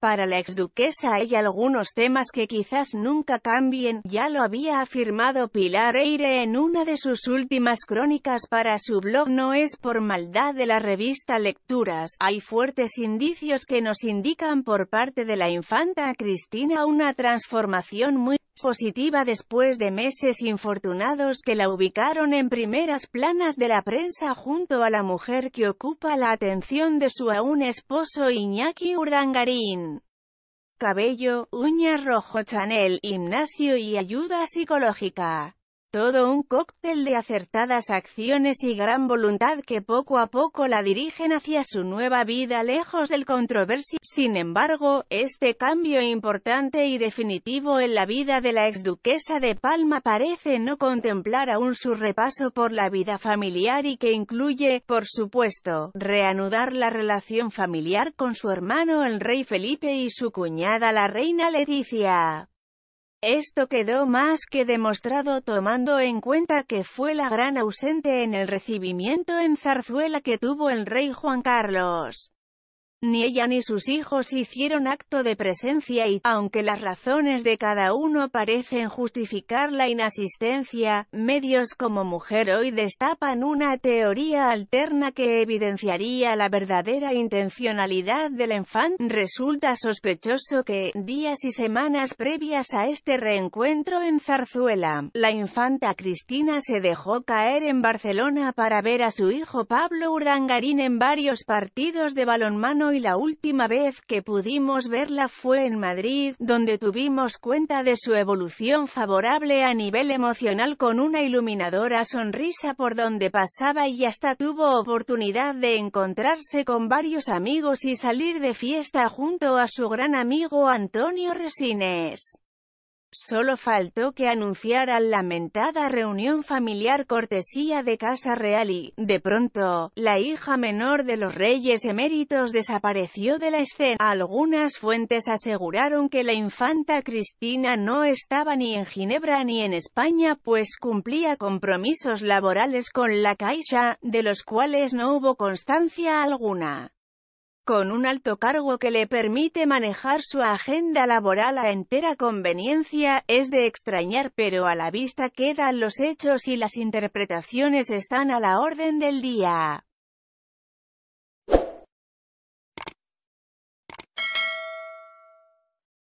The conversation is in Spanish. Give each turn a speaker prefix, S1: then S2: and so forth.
S1: Para la exduquesa hay algunos temas que quizás nunca cambien, ya lo había afirmado Pilar Eire en una de sus últimas crónicas para su blog No es por maldad de la revista Lecturas, hay fuertes indicios que nos indican por parte de la infanta Cristina una transformación muy positiva después de meses infortunados que la ubicaron en primeras planas de la prensa junto a la mujer que ocupa la atención de su aún esposo Iñaki Urdangarín. Cabello, uñas rojo Chanel, gimnasio y ayuda psicológica. Todo un cóctel de acertadas acciones y gran voluntad que poco a poco la dirigen hacia su nueva vida lejos del controversia. Sin embargo, este cambio importante y definitivo en la vida de la exduquesa de Palma parece no contemplar aún su repaso por la vida familiar y que incluye, por supuesto, reanudar la relación familiar con su hermano el rey Felipe y su cuñada la reina Leticia. Esto quedó más que demostrado tomando en cuenta que fue la gran ausente en el recibimiento en Zarzuela que tuvo el rey Juan Carlos. Ni ella ni sus hijos hicieron acto de presencia y, aunque las razones de cada uno parecen justificar la inasistencia, medios como Mujer Hoy destapan una teoría alterna que evidenciaría la verdadera intencionalidad del infante. Resulta sospechoso que, días y semanas previas a este reencuentro en Zarzuela, la infanta Cristina se dejó caer en Barcelona para ver a su hijo Pablo Urangarín en varios partidos de balonmano y la última vez que pudimos verla fue en Madrid, donde tuvimos cuenta de su evolución favorable a nivel emocional con una iluminadora sonrisa por donde pasaba y hasta tuvo oportunidad de encontrarse con varios amigos y salir de fiesta junto a su gran amigo Antonio Resines. Solo faltó que anunciaran lamentada reunión familiar cortesía de Casa Real y, de pronto, la hija menor de los reyes eméritos desapareció de la escena. Algunas fuentes aseguraron que la infanta Cristina no estaba ni en Ginebra ni en España pues cumplía compromisos laborales con la Caixa, de los cuales no hubo constancia alguna con un alto cargo que le permite manejar su agenda laboral a entera conveniencia, es de extrañar pero a la vista quedan los hechos y las interpretaciones están a la orden del día.